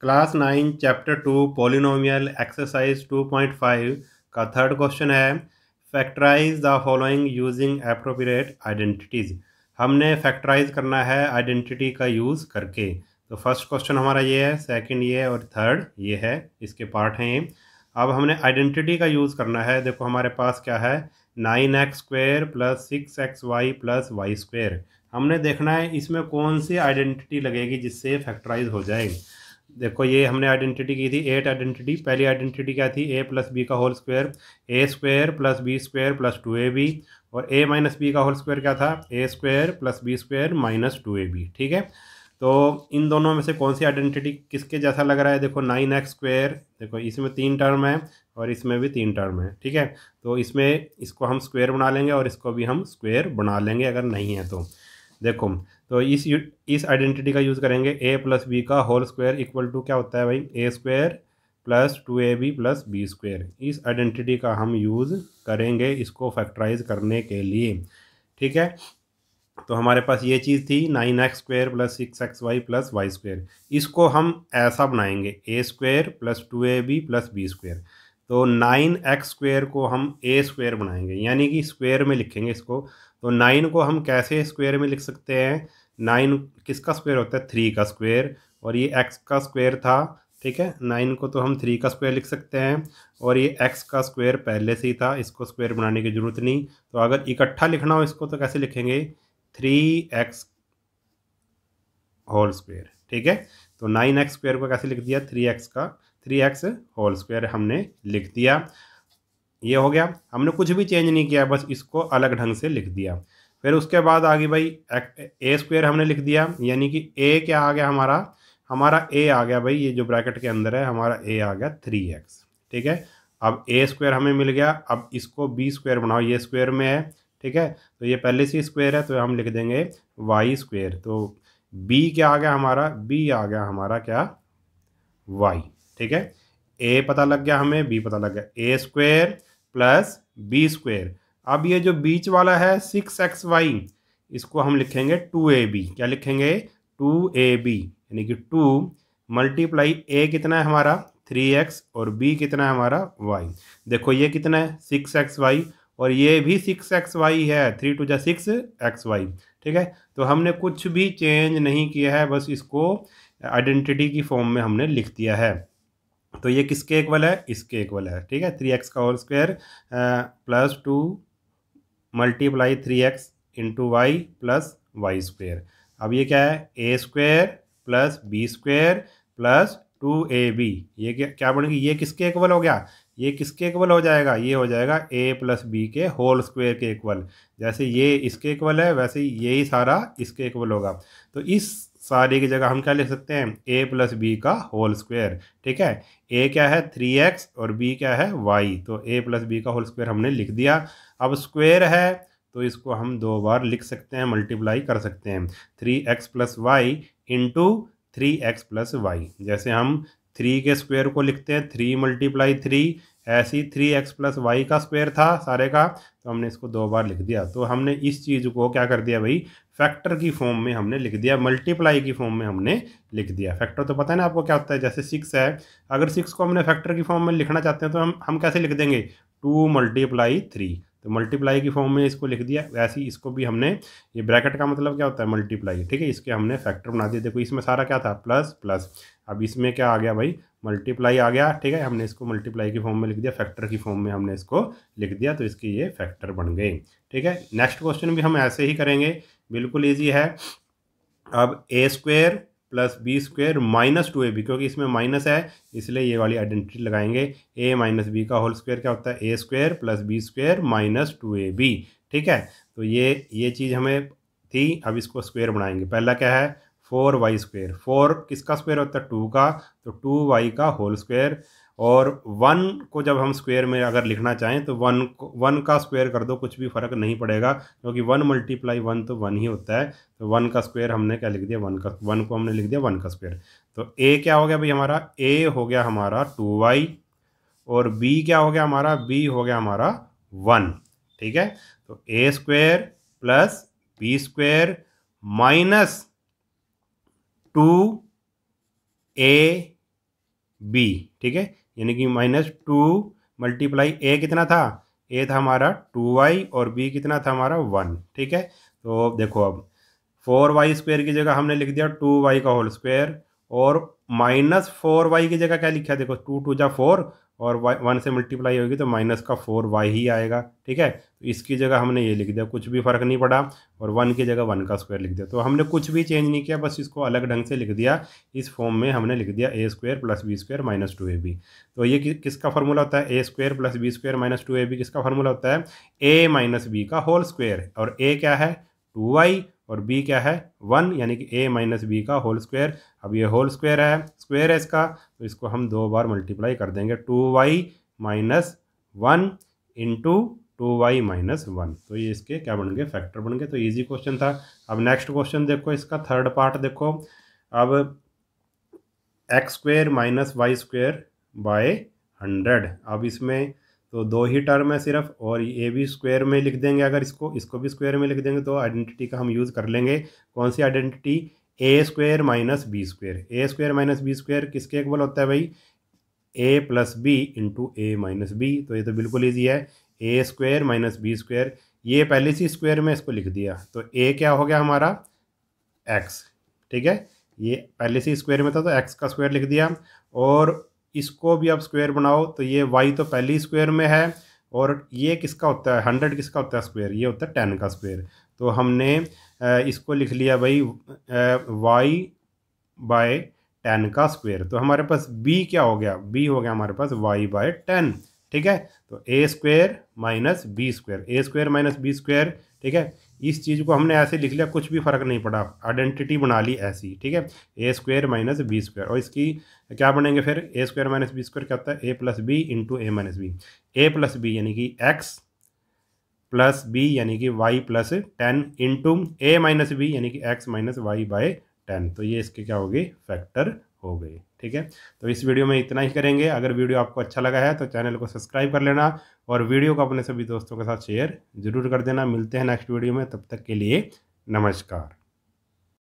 class nine chapter two polynomial exercise two point five का third question है factorise the following using appropriate identities हमने factorise करना है identity का use करके तो फर्स्ट क्वेश्चन हमारा ये है सेकंड ये और थर्ड ये है इसके पार्ट हैं ये अब हमने आइडेंटिटी का यूज़ करना है देखो हमारे पास क्या है nine X square plus six X Y plus Y square हमने देखना है इसमें कौन सी आइडेंटिटी लगेगी जिससे फैक्टराइज हो जाएगी देखो ये हमने आइडेंटिटी की थी एट आइडेंटिटी पहली आइडेंटिटी क्या थी ए प्लस बी का whole square A square plus B square plus two A B और ए माइनस बी का होल स्क्वायर क्या था A square plus B square minus two A B ठीक है तो इन दोनों में से कौन सी आइडेंटिटी किसके जैसा लग रहा है देखो नाइन एक्स स्क्वायर देखो इसमें तीन टर्म है और इसमें भी तीन टर्म है ठीक है तो इसमें इसको हम स्क्वायर बना लेंगे और इसको भी हम स्क्वायर बना लेंगे अगर नहीं है तो देखो तो इस इस आइडेंटिटी का यूज़ करेंगे ए प्लस बी का होल स्क्वायर इक्वल टू क्या होता है भाई A square plus two A B plus B square इस आइडेंटिटी का हम यूज़ करेंगे इसको फैक्टराइज करने के लिए ठीक है तो हमारे पास ये चीज़ थी nine X square plus six X Y plus Y square इसको हम ऐसा बनाएंगे A square plus two A B plus B square तो नाइन एक्स स्क्वायर को हम ए स्क्वायर बनाएंगे यानी कि स्क्वायर में लिखेंगे इसको तो नाइन को हम कैसे स्क्वायर में लिख सकते हैं नाइन किसका स्क्वायर होता है थ्री का स्क्वायर और ये एक्स का स्क्वायर था ठीक है नाइन को तो हम थ्री का स्क्वायर लिख सकते हैं और ये एक्स का स्क्वायर पहले से ही था इसको स्क्वायर बनाने की ज़रूरत नहीं तो अगर इकट्ठा लिखना हो इसको तो कैसे लिखेंगे थ्री एक्स होल स्क्वायर ठीक है तो नाइन एक्स स्क्वायर को कैसे लिख दिया थ्री एक्स का थ्री एक्स होल स्क्वायर हमने लिख दिया ये हो गया हमने कुछ भी चेंज नहीं किया बस इसको अलग ढंग से लिख दिया फिर उसके बाद आगे भाई ए स्क्वेयर हमने लिख दिया यानी कि ए क्या आ गया हमारा हमारा ए आ गया भाई ये जो ब्रैकेट के अंदर है हमारा ए आ गया थ्री एक्स ठीक है अब ए स्क्वायर हमें मिल गया अब इसको बी स्क्वेयर बनाओ ये स्क्वेयर में है ठीक है तो ये पहले से स्क्वेयर है तो हम लिख देंगे वाई स्क्वेयर तो बी क्या आ गया हमारा बी आ गया हमारा क्या वाई ठीक है ए पता लग गया हमें बी पता लग गया A square plus B square अब ये जो बीच वाला है सिक्स एक्स वाई इसको हम लिखेंगे टू ए बी क्या लिखेंगे टू ए बी यानी कि टू मल्टीप्लाई ए कितना है हमारा थ्री एक्स और बी कितना है हमारा वाई देखो ये कितना है सिक्स एक्स वाई और ये भी सिक्स एक्स वाई है थ्री टू जै सिक्स एक्स वाई ठीक है तो हमने कुछ भी चेंज नहीं किया है बस इसको आइडेंटिटी की फॉर्म में हमने लिख दिया है तो ये किसके इक्वल है इसके इक्वल है ठीक है थ्री एक्स का whole square plus two multiply three X into Y plus Y square अब ये क्या है A square plus B square plus two A B ये क्या क्या बन ये किसके इक्वल हो गया ये किसके इक्वल हो जाएगा ये हो जाएगा ए प्लस बी के होल स्क्वेयर के इक्वल जैसे ये इसके इक्वल है वैसे यही सारा इसके इक्वल होगा तो इस सारे की जगह हम क्या लिख सकते हैं ए प्लस बी का होल स्क्वेयर ठीक है ए क्या है थ्री एक्स और बी क्या है वाई तो ए प्लस बी का होल स्क्वेयर हमने लिख दिया अब स्क्वेयर है तो इसको हम दो बार लिख सकते हैं मल्टीप्लाई कर सकते हैं three X plus Y into three X plus Y जैसे हम थ्री के स्क्वायर को लिखते हैं थ्री मल्टीप्लाई थ्री ऐसे ही थ्री एक्स प्लस वाई का स्क्वायर था सारे का तो हमने इसको दो बार लिख दिया तो हमने इस चीज़ को क्या कर दिया भाई फैक्टर की फॉर्म में हमने लिख दिया मल्टीप्लाई की फॉर्म में हमने लिख दिया फैक्टर तो पता है ना आपको क्या होता है जैसे सिक्स है अगर सिक्स को हमने फैक्टर की फॉर्म में लिखना चाहते हैं तो हम हम कैसे लिख देंगे टू मल्टीप्लाई थ्री तो मल्टीप्लाई की फॉर्म में इसको लिख दिया वैसे ही इसको भी हमने ये ब्रैकेट का मतलब क्या होता है मल्टीप्लाई ठीक है इसके हमने फैक्टर बना दिए देखो इसमें सारा क्या था प्लस प्लस अब इसमें क्या आ गया भाई मल्टीप्लाई आ गया ठीक है हमने इसको मल्टीप्लाई की फॉर्म में लिख दिया फैक्टर की फॉर्म में हमने इसको लिख दिया तो इसके ये फैक्टर बन गए ठीक है नेक्स्ट क्वेश्चन भी हम ऐसे ही करेंगे बिल्कुल ईजी है अब A square plus B square minus two A B क्योंकि इसमें माइनस है इसलिए ये वाली आइडेंटिटी लगाएंगे ए माइनस बी का होल स्क्वायर क्या होता है A square plus B square minus two A B ठीक है तो ये ये चीज़ हमें थी अब इसको स्क्वायर बनाएंगे पहला क्या है फोर वाई स्क्वेयर फोर किसका स्क्वायर होता है टू का तो टू वाई का होल स्क्वायर और वन को जब हम स्क्वेयर में अगर लिखना चाहें तो वन को वन का स्क्वेयर कर दो कुछ भी फ़र्क नहीं पड़ेगा क्योंकि वन मल्टीप्लाई वन तो वन ही होता है तो वन का स्क्वेयर हमने क्या लिख दिया वन का वन को हमने लिख दिया वन का स्क्वेयर तो ए क्या हो गया भाई हमारा ए हो गया हमारा टू वाई और बी क्या हो गया हमारा बी हो गया हमारा वन ठीक है तो A square plus B square minus two A B ठीक है यानी कि माइनस टू मल्टीप्लाई ए कितना था ए था हमारा टू वाई और बी कितना था हमारा वन ठीक है तो देखो अब फोर वाई स्क्वेयर की जगह हमने लिख दिया टू वाई का होल स्क्वेयर और माइनस फोर वाई की जगह क्या लिखा देखो टू टू जा फोर और वाई वन से मल्टीप्लाई होगी तो माइनस का फोर वाई ही आएगा ठीक है तो इसकी जगह हमने ये लिख दिया कुछ भी फ़र्क नहीं पड़ा और वन की जगह वन का स्क्वायर लिख दिया तो हमने कुछ भी चेंज नहीं किया बस इसको अलग ढंग से लिख दिया इस फॉर्म में हमने लिख दिया A square plus B square minus two A B तो ये कि, किसका फार्मूला होता है A square plus B square minus two A B किसका फार्मूला होता है ए माइनस बी का होल स्क्वायर और ए क्या है टू वाई और बी क्या है वन यानी कि ए माइनस बी का होल स्क्वायर अब ये होल स्क्वायर है स्क्वायर है इसका तो इसको हम दो बार मल्टीप्लाई कर देंगे two Y minus one into two Y minus one तो ये इसके क्या बन गए फैक्टर बन गए तो इजी क्वेश्चन था अब नेक्स्ट क्वेश्चन देखो इसका थर्ड पार्ट देखो अब X square minus Y square by hundred अब इसमें तो दो ही टर्म है सिर्फ और ये भी स्क्वायर में लिख देंगे अगर इसको इसको भी स्क्वायर में लिख देंगे तो आइडेंटिटी का हम यूज़ कर लेंगे कौन सी identity A square minus B square A square minus B square किसके इक्वल होता है भाई A plus B into A minus B तो ये तो बिल्कुल ईजी है A square minus B square ये पहले से स्क्वायर में इसको लिख दिया तो ए क्या हो गया हमारा एक्स ठीक है ये पहले से स्क्वायर में था तो एक्स का स्क्वायर लिख दिया और इसको भी आप स्क्वायर बनाओ तो ये वाई तो पहले ही स्क्वायर में है और ये किसका होता है हंड्रेड किसका होता है स्क्वायर ये होता है टेन का स्क्वायर तो हमने इसको लिख लिया भाई वाई बाय टेन का स्क्वायर तो हमारे पास बी क्या हो गया बी हो गया हमारे पास वाई बाय टेन ठीक है तो A square minus B square A square minus B square ठीक है इस चीज़ को हमने ऐसे लिख लिया कुछ भी फ़र्क नहीं पड़ा आइडेंटिटी बना ली ऐसी ठीक है A square minus B square और इसकी क्या बनेंगे फिर A square minus B square क्या होता है A plus B into A minus B A plus B यानी कि एक्स प्लस बी यानी कि Y plus ten into A minus B यानी कि X minus Y by ten तो ये इसके क्या होगी फैक्टर हो गई ठीक है तो इस वीडियो में इतना ही करेंगे अगर वीडियो आपको अच्छा लगा है तो चैनल को सब्सक्राइब कर लेना और वीडियो को अपने सभी दोस्तों के साथ शेयर जरूर कर देना मिलते हैं नेक्स्ट वीडियो में तब तक के लिए नमस्कार